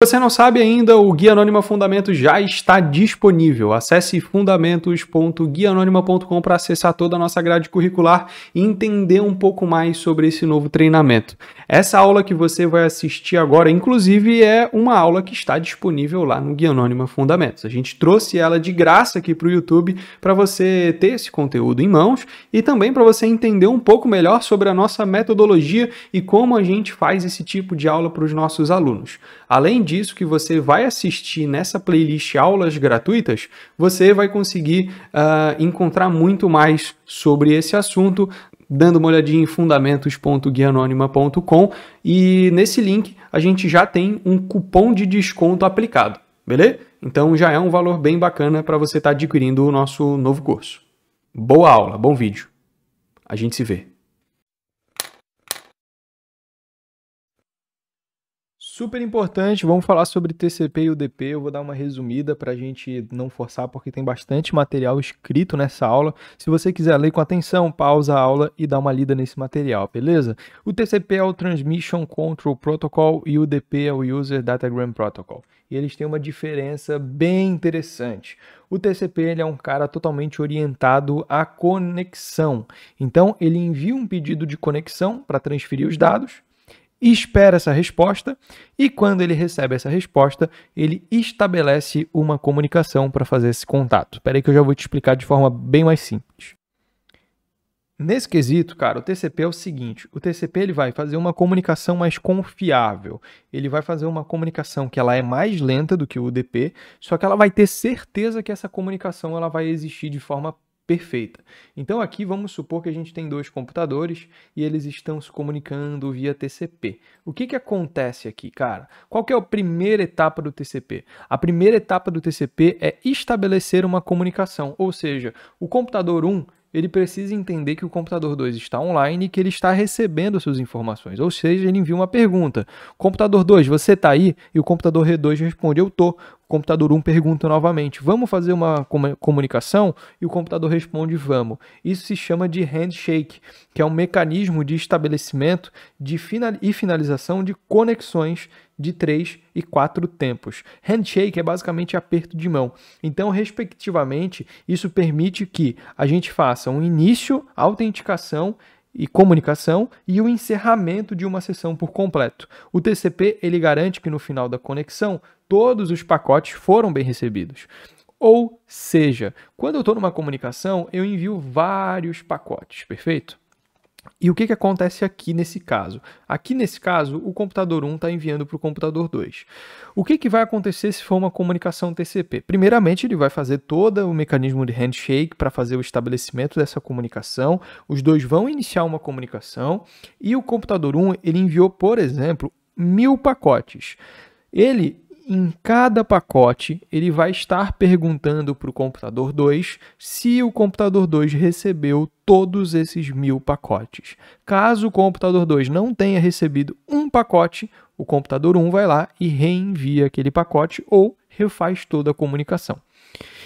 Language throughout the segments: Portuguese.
você não sabe ainda, o Guia Anônima Fundamentos já está disponível. Acesse fundamentos.guianônima.com para acessar toda a nossa grade curricular e entender um pouco mais sobre esse novo treinamento. Essa aula que você vai assistir agora, inclusive, é uma aula que está disponível lá no Guia Anônima Fundamentos. A gente trouxe ela de graça aqui para o YouTube para você ter esse conteúdo em mãos e também para você entender um pouco melhor sobre a nossa metodologia e como a gente faz esse tipo de aula para os nossos alunos. Além disso que você vai assistir nessa playlist aulas gratuitas, você vai conseguir uh, encontrar muito mais sobre esse assunto dando uma olhadinha em fundamentos.guianônima.com e nesse link a gente já tem um cupom de desconto aplicado, beleza? Então já é um valor bem bacana para você estar tá adquirindo o nosso novo curso. Boa aula, bom vídeo. A gente se vê. Super importante, vamos falar sobre TCP e UDP. Eu vou dar uma resumida para a gente não forçar, porque tem bastante material escrito nessa aula. Se você quiser ler com atenção, pausa a aula e dá uma lida nesse material, beleza? O TCP é o Transmission Control Protocol e o UDP é o User Datagram Protocol. E eles têm uma diferença bem interessante. O TCP ele é um cara totalmente orientado à conexão. Então, ele envia um pedido de conexão para transferir os dados espera essa resposta e quando ele recebe essa resposta, ele estabelece uma comunicação para fazer esse contato. Espera aí que eu já vou te explicar de forma bem mais simples. Nesse quesito, cara, o TCP é o seguinte, o TCP ele vai fazer uma comunicação mais confiável. Ele vai fazer uma comunicação que ela é mais lenta do que o UDP, só que ela vai ter certeza que essa comunicação ela vai existir de forma perfeita. Então aqui vamos supor que a gente tem dois computadores e eles estão se comunicando via TCP. O que, que acontece aqui, cara? Qual que é a primeira etapa do TCP? A primeira etapa do TCP é estabelecer uma comunicação, ou seja, o computador 1 ele precisa entender que o computador 2 está online e que ele está recebendo suas informações. Ou seja, ele envia uma pergunta: Computador 2, você está aí? E o computador 2 responde: Eu estou computador 1 pergunta novamente: vamos fazer uma comunicação? E o computador responde: vamos. Isso se chama de handshake, que é um mecanismo de estabelecimento de final e finalização de conexões de 3 e 4 tempos. Handshake é basicamente aperto de mão. Então, respectivamente, isso permite que a gente faça um início, autenticação e comunicação e o encerramento de uma sessão por completo. O TCP ele garante que no final da conexão todos os pacotes foram bem recebidos. Ou seja, quando eu estou numa comunicação, eu envio vários pacotes, perfeito? E o que, que acontece aqui nesse caso? Aqui nesse caso, o computador 1 está enviando para o computador 2. O que, que vai acontecer se for uma comunicação TCP? Primeiramente, ele vai fazer todo o mecanismo de handshake para fazer o estabelecimento dessa comunicação. Os dois vão iniciar uma comunicação e o computador 1 ele enviou, por exemplo, mil pacotes. Ele em cada pacote, ele vai estar perguntando para o computador 2 se o computador 2 recebeu todos esses mil pacotes. Caso o computador 2 não tenha recebido um pacote, o computador 1 um vai lá e reenvia aquele pacote ou refaz toda a comunicação.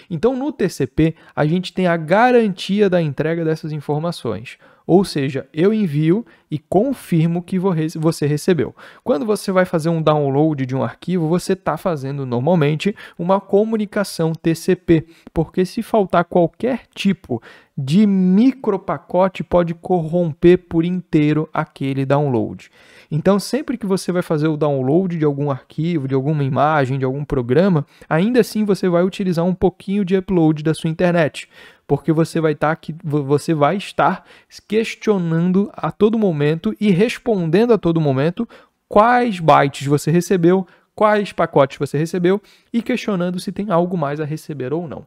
Então, no TCP, a gente tem a garantia da entrega dessas informações. Ou seja, eu envio e confirmo que você recebeu. Quando você vai fazer um download de um arquivo, você está fazendo normalmente uma comunicação TCP, porque se faltar qualquer tipo de micropacote pode corromper por inteiro aquele download. Então, sempre que você vai fazer o download de algum arquivo, de alguma imagem, de algum programa, ainda assim você vai utilizar um pouquinho de upload da sua internet, porque você vai estar tá aqui, você vai estar questionando a todo momento e respondendo a todo momento quais bytes você recebeu, quais pacotes você recebeu e questionando se tem algo mais a receber ou não.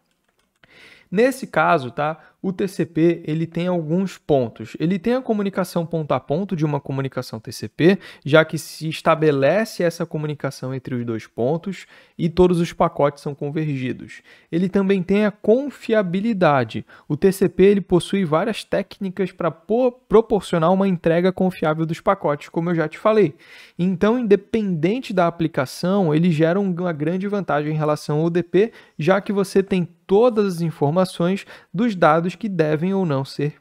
Nesse caso, tá? o TCP ele tem alguns pontos. Ele tem a comunicação ponto a ponto de uma comunicação TCP, já que se estabelece essa comunicação entre os dois pontos e todos os pacotes são convergidos. Ele também tem a confiabilidade. O TCP ele possui várias técnicas para proporcionar uma entrega confiável dos pacotes, como eu já te falei. Então, independente da aplicação, ele gera uma grande vantagem em relação ao UDP, já que você tem todas as informações dos dados que devem ou não ser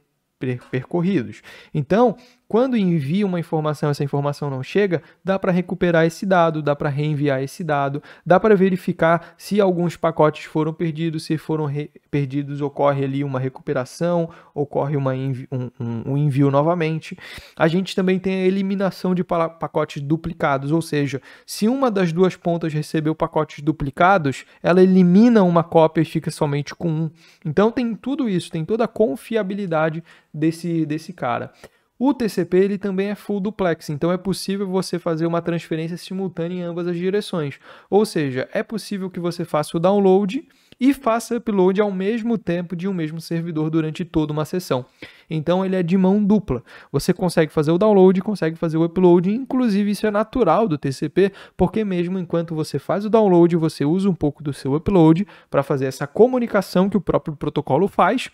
percorridos. Então, quando envia uma informação, essa informação não chega, dá para recuperar esse dado, dá para reenviar esse dado, dá para verificar se alguns pacotes foram perdidos, se foram perdidos, ocorre ali uma recuperação, ocorre uma envi um, um, um envio novamente. A gente também tem a eliminação de pacotes duplicados, ou seja, se uma das duas pontas recebeu pacotes duplicados, ela elimina uma cópia e fica somente com um. Então tem tudo isso, tem toda a confiabilidade desse, desse cara. O TCP ele também é full duplex, então é possível você fazer uma transferência simultânea em ambas as direções. Ou seja, é possível que você faça o download e faça upload ao mesmo tempo de um mesmo servidor durante toda uma sessão. Então ele é de mão dupla. Você consegue fazer o download, consegue fazer o upload, inclusive isso é natural do TCP, porque mesmo enquanto você faz o download, você usa um pouco do seu upload para fazer essa comunicação que o próprio protocolo faz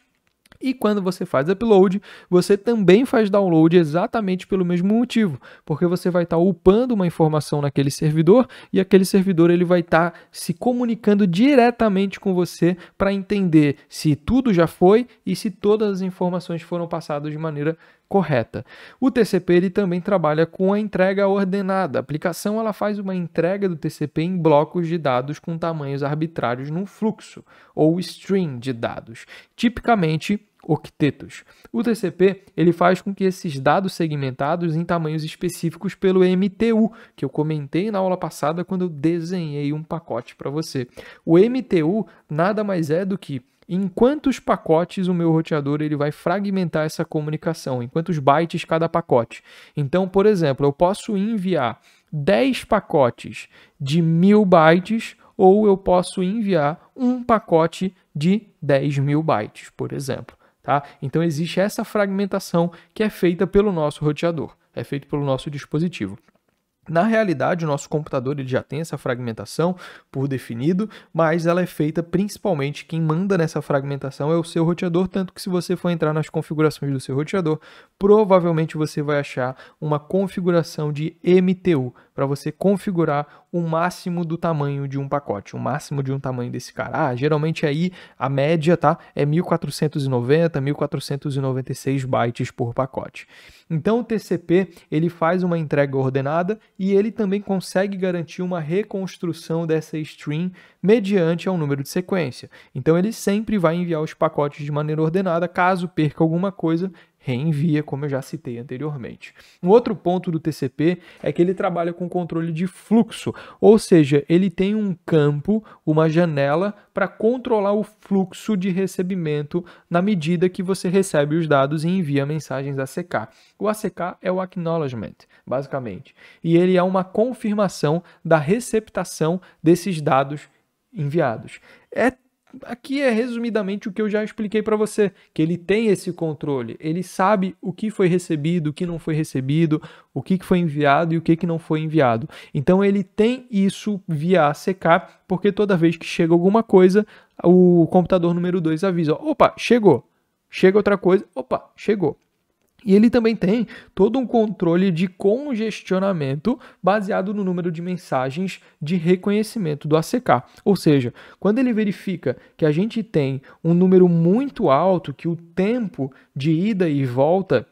e quando você faz upload, você também faz download exatamente pelo mesmo motivo, porque você vai estar tá upando uma informação naquele servidor e aquele servidor ele vai estar tá se comunicando diretamente com você para entender se tudo já foi e se todas as informações foram passadas de maneira correta. O TCP ele também trabalha com a entrega ordenada. A aplicação ela faz uma entrega do TCP em blocos de dados com tamanhos arbitrários num fluxo ou stream de dados. Tipicamente octetos. O TCP ele faz com que esses dados segmentados em tamanhos específicos pelo MTU, que eu comentei na aula passada quando eu desenhei um pacote para você. O MTU nada mais é do que em quantos pacotes o meu roteador ele vai fragmentar essa comunicação, em quantos bytes cada pacote. Então, por exemplo, eu posso enviar 10 pacotes de 1000 bytes ou eu posso enviar um pacote de 10 mil bytes, por exemplo. Tá? Então existe essa fragmentação que é feita pelo nosso roteador, é feito pelo nosso dispositivo. Na realidade, o nosso computador ele já tem essa fragmentação por definido, mas ela é feita principalmente quem manda nessa fragmentação é o seu roteador, tanto que se você for entrar nas configurações do seu roteador, provavelmente você vai achar uma configuração de MTU para você configurar o máximo do tamanho de um pacote, o máximo de um tamanho desse cara. Ah, geralmente aí a média, tá? É 1490, 1496 bytes por pacote. Então o TCP, ele faz uma entrega ordenada e ele também consegue garantir uma reconstrução dessa stream mediante ao número de sequência. Então ele sempre vai enviar os pacotes de maneira ordenada, caso perca alguma coisa, reenvia, como eu já citei anteriormente. Um outro ponto do TCP é que ele trabalha com controle de fluxo, ou seja, ele tem um campo, uma janela para controlar o fluxo de recebimento na medida que você recebe os dados e envia mensagens ACK. O ACK é o acknowledgement, basicamente, e ele é uma confirmação da receptação desses dados enviados. É aqui é resumidamente o que eu já expliquei para você, que ele tem esse controle, ele sabe o que foi recebido, o que não foi recebido, o que foi enviado e o que não foi enviado. Então ele tem isso via ACK, porque toda vez que chega alguma coisa, o computador número 2 avisa, opa, chegou. Chega outra coisa, opa, chegou. E ele também tem todo um controle de congestionamento baseado no número de mensagens de reconhecimento do ACK. Ou seja, quando ele verifica que a gente tem um número muito alto, que o tempo de ida e volta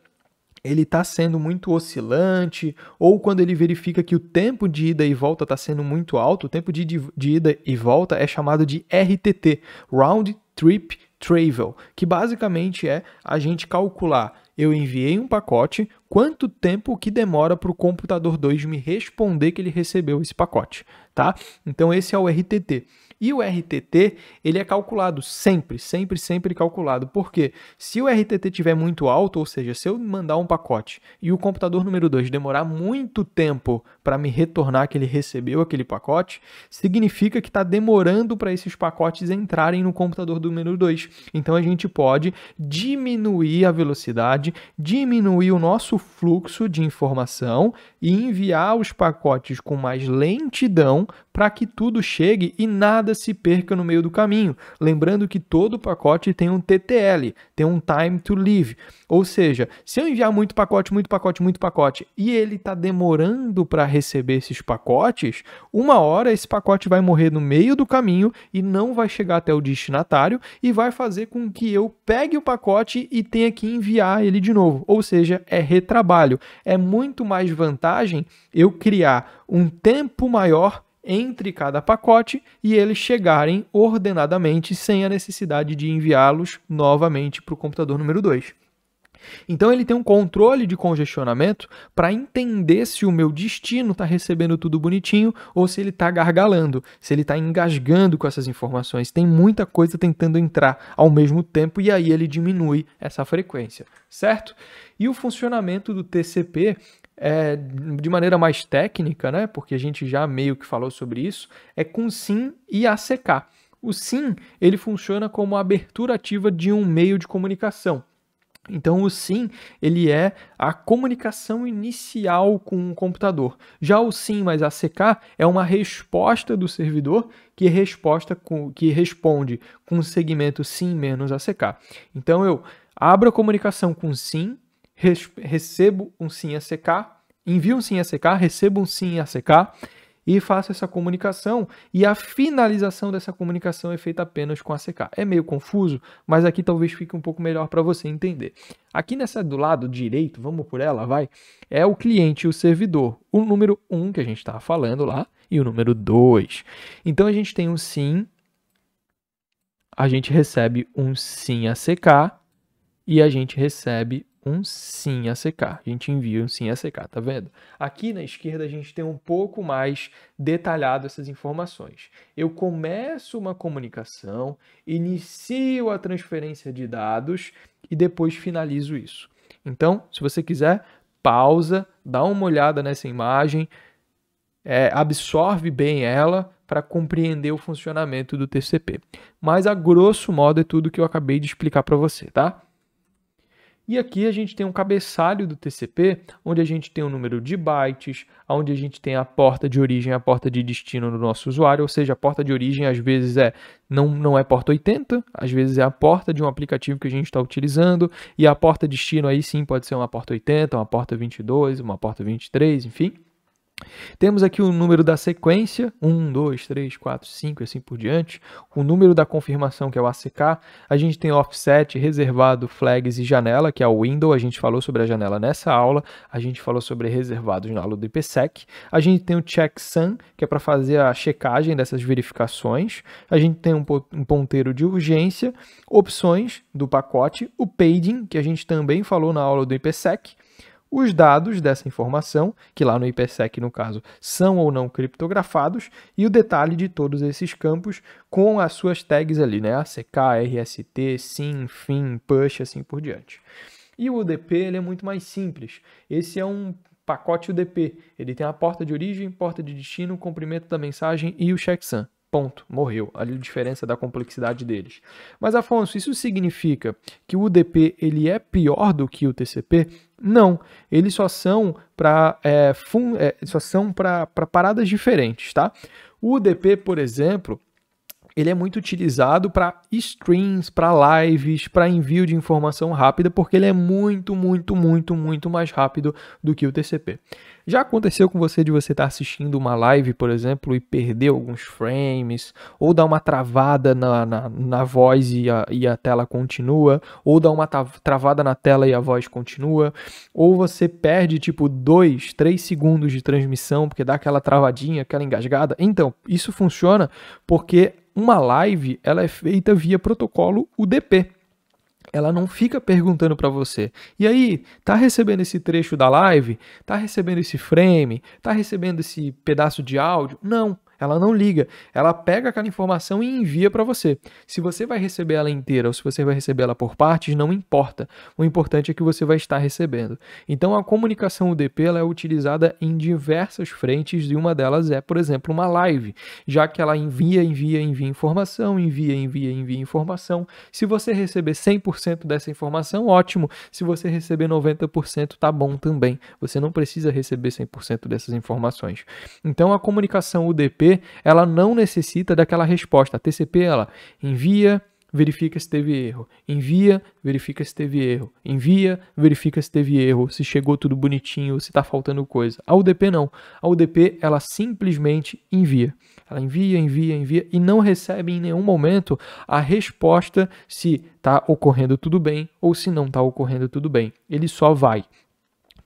ele está sendo muito oscilante, ou quando ele verifica que o tempo de ida e volta está sendo muito alto, o tempo de, de, de ida e volta é chamado de RTT, Round Trip Travel, que basicamente é a gente calcular eu enviei um pacote, quanto tempo que demora para o computador 2 me responder que ele recebeu esse pacote, tá? Então esse é o RTT. E o RTT, ele é calculado sempre, sempre, sempre calculado. Por quê? Se o RTT tiver muito alto, ou seja, se eu mandar um pacote e o computador número 2 demorar muito tempo para me retornar que ele recebeu aquele pacote, significa que está demorando para esses pacotes entrarem no computador número 2. Então a gente pode diminuir a velocidade, diminuir o nosso fluxo de informação e enviar os pacotes com mais lentidão para que tudo chegue e nada se perca no meio do caminho. Lembrando que todo pacote tem um TTL, tem um time to live. Ou seja, se eu enviar muito pacote, muito pacote, muito pacote e ele está demorando para receber esses pacotes, uma hora esse pacote vai morrer no meio do caminho e não vai chegar até o destinatário e vai fazer com que eu pegue o pacote e tenha que enviar ele de novo. Ou seja, é retrabalho. É muito mais vantagem eu criar um tempo maior entre cada pacote e eles chegarem ordenadamente sem a necessidade de enviá-los novamente para o computador número 2. Então ele tem um controle de congestionamento para entender se o meu destino está recebendo tudo bonitinho ou se ele está gargalando, se ele está engasgando com essas informações. Tem muita coisa tentando entrar ao mesmo tempo e aí ele diminui essa frequência, certo? E o funcionamento do TCP é, de maneira mais técnica, né, porque a gente já meio que falou sobre isso, é com SIM e ACK. O SIM ele funciona como a abertura ativa de um meio de comunicação. Então o SIM ele é a comunicação inicial com o um computador. Já o SIM mais ACK é uma resposta do servidor que, resposta com, que responde com o segmento SIM menos ACK. Então eu abro a comunicação com SIM recebo um sim a secar, envio um sim a secar, recebo um sim a secar e faço essa comunicação e a finalização dessa comunicação é feita apenas com a secar. É meio confuso, mas aqui talvez fique um pouco melhor para você entender. Aqui nessa do lado direito, vamos por ela, vai, é o cliente e o servidor. O número 1 um que a gente estava tá falando lá e o número 2. Então a gente tem um sim, a gente recebe um sim a secar e a gente recebe um sim a secar. A gente envia um sim a secar, tá vendo? Aqui na esquerda a gente tem um pouco mais detalhado essas informações. Eu começo uma comunicação, inicio a transferência de dados e depois finalizo isso. Então, se você quiser, pausa, dá uma olhada nessa imagem, é, absorve bem ela para compreender o funcionamento do TCP. Mas a grosso modo é tudo que eu acabei de explicar para você, tá? E aqui a gente tem um cabeçalho do TCP, onde a gente tem o um número de bytes, onde a gente tem a porta de origem, a porta de destino do nosso usuário, ou seja, a porta de origem às vezes é não, não é porta 80, às vezes é a porta de um aplicativo que a gente está utilizando, e a porta destino aí sim pode ser uma porta 80, uma porta 22, uma porta 23, enfim. Temos aqui o número da sequência, 1, 2, 3, 4, 5 e assim por diante. O número da confirmação, que é o ACK. A gente tem offset, reservado, flags e janela, que é o window. A gente falou sobre a janela nessa aula. A gente falou sobre reservados na aula do IPSEC. A gente tem o checksum, que é para fazer a checagem dessas verificações. A gente tem um ponteiro de urgência, opções do pacote, o paging, que a gente também falou na aula do IPSEC os dados dessa informação, que lá no IPsec, no caso, são ou não criptografados, e o detalhe de todos esses campos com as suas tags ali, né? ACK, RST, SIM, fim PUSH, assim por diante. E o UDP ele é muito mais simples. Esse é um pacote UDP. Ele tem a porta de origem, porta de destino, comprimento da mensagem e o checksum. Ponto, morreu. Ali a diferença da complexidade deles. Mas Afonso, isso significa que o UDP ele é pior do que o TCP? Não, eles só são para é, é, só são para paradas diferentes, tá? O UDP, por exemplo, ele é muito utilizado para streams, para lives, para envio de informação rápida, porque ele é muito, muito, muito, muito mais rápido do que o TCP. Já aconteceu com você de você estar tá assistindo uma live, por exemplo, e perder alguns frames, ou dar uma travada na, na, na voz e a, e a tela continua, ou dar uma travada na tela e a voz continua, ou você perde tipo 2, 3 segundos de transmissão, porque dá aquela travadinha, aquela engasgada. Então, isso funciona porque uma live ela é feita via protocolo UDP. Ela não fica perguntando para você. E aí, tá recebendo esse trecho da live? Tá recebendo esse frame? Tá recebendo esse pedaço de áudio? Não. Ela não liga, ela pega aquela informação e envia para você. Se você vai receber ela inteira ou se você vai receber ela por partes, não importa. O importante é que você vai estar recebendo. Então a comunicação UDP ela é utilizada em diversas frentes e uma delas é, por exemplo, uma live, já que ela envia, envia, envia informação, envia, envia, envia informação. Se você receber 100% dessa informação, ótimo. Se você receber 90%, tá bom também. Você não precisa receber 100% dessas informações. Então a comunicação UDP ela não necessita daquela resposta. A TCP, ela envia, verifica se teve erro, envia, verifica se teve erro, envia, verifica se teve erro, se chegou tudo bonitinho, se está faltando coisa. A UDP não. A UDP, ela simplesmente envia. Ela envia, envia, envia e não recebe em nenhum momento a resposta se está ocorrendo tudo bem ou se não está ocorrendo tudo bem. Ele só vai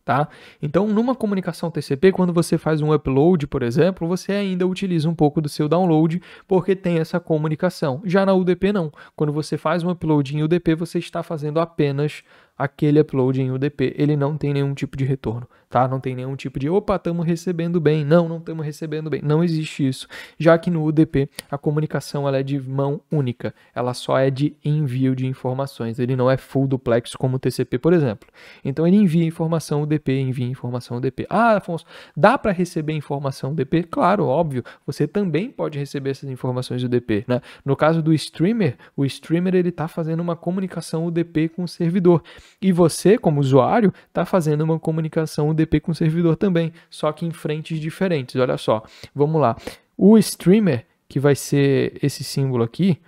tá? Então, numa comunicação TCP, quando você faz um upload, por exemplo, você ainda utiliza um pouco do seu download, porque tem essa comunicação. Já na UDP, não. Quando você faz um upload em UDP, você está fazendo apenas aquele upload em UDP. Ele não tem nenhum tipo de retorno, tá? Não tem nenhum tipo de, opa, estamos recebendo bem, não, não estamos recebendo bem. Não existe isso, já que no UDP a comunicação ela é de mão única, ela só é de envio de informações, ele não é full duplex como o TCP, por exemplo. Então ele envia informação UDP, envia informação UDP. Ah, Afonso, dá para receber informação UDP? Claro, óbvio, você também pode receber essas informações UDP, né? No caso do streamer, o streamer ele está fazendo uma comunicação UDP com o servidor. E você, como usuário, está fazendo uma comunicação UDP com o servidor também, só que em frentes diferentes. Olha só, vamos lá. O streamer, que vai ser esse símbolo aqui,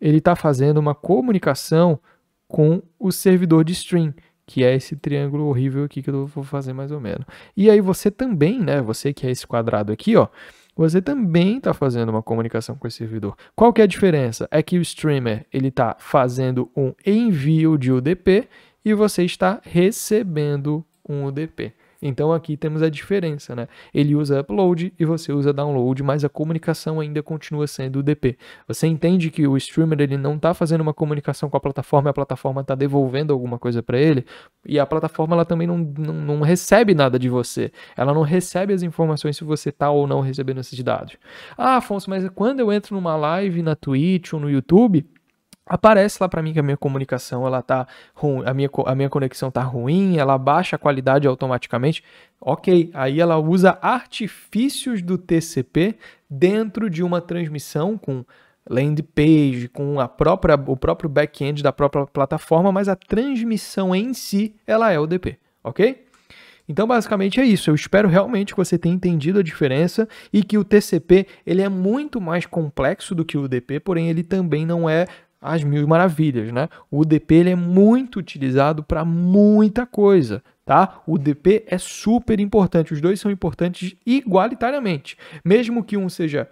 ele está fazendo uma comunicação com o servidor de stream, que é esse triângulo horrível aqui que eu vou fazer mais ou menos. E aí você também, né, você que é esse quadrado aqui, ó, você também está fazendo uma comunicação com esse servidor. Qual que é a diferença? É que o streamer ele está fazendo um envio de UDP e você está recebendo um UDP. Então aqui temos a diferença, né? Ele usa upload e você usa download, mas a comunicação ainda continua sendo UDP. Você entende que o streamer ele não está fazendo uma comunicação com a plataforma, a plataforma está devolvendo alguma coisa para ele, e a plataforma ela também não, não, não, recebe nada de você. Ela não recebe as informações se você está ou não recebendo esses dados. Ah, Afonso, mas quando eu entro numa live na Twitch ou no YouTube, aparece lá para mim que a minha comunicação ela tá ruim, a minha, a minha conexão tá ruim, ela baixa a qualidade automaticamente. OK, aí ela usa artifícios do TCP dentro de uma transmissão com land page, com a própria o próprio back-end da própria plataforma, mas a transmissão em si ela é UDP OK? Então, basicamente é isso. Eu espero realmente que você tenha entendido a diferença e que o TCP ele é muito mais complexo do que o UDP, porém ele também não é as mil maravilhas, né? O UDP ele é muito utilizado para muita coisa, tá? O UDP é super importante, os dois são importantes igualitariamente, mesmo que um seja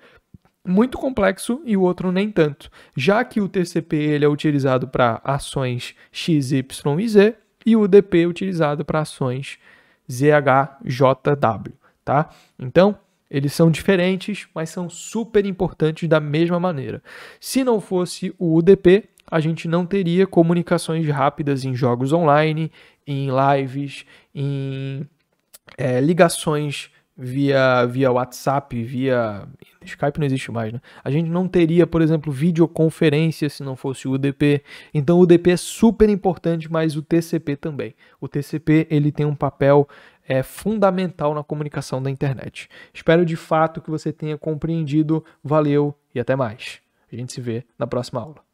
muito complexo e o outro nem tanto. Já que o TCP ele é utilizado para ações x, y e z e o UDP é utilizado para ações ZHJW, tá? Então, eles são diferentes, mas são super importantes da mesma maneira. Se não fosse o UDP, a gente não teria comunicações rápidas em jogos online, em lives, em é, ligações via, via WhatsApp, via. Skype não existe mais, né? A gente não teria, por exemplo, videoconferência se não fosse o UDP. Então o UDP é super importante, mas o TCP também. O TCP ele tem um papel é fundamental na comunicação da internet. Espero de fato que você tenha compreendido. Valeu e até mais. A gente se vê na próxima aula.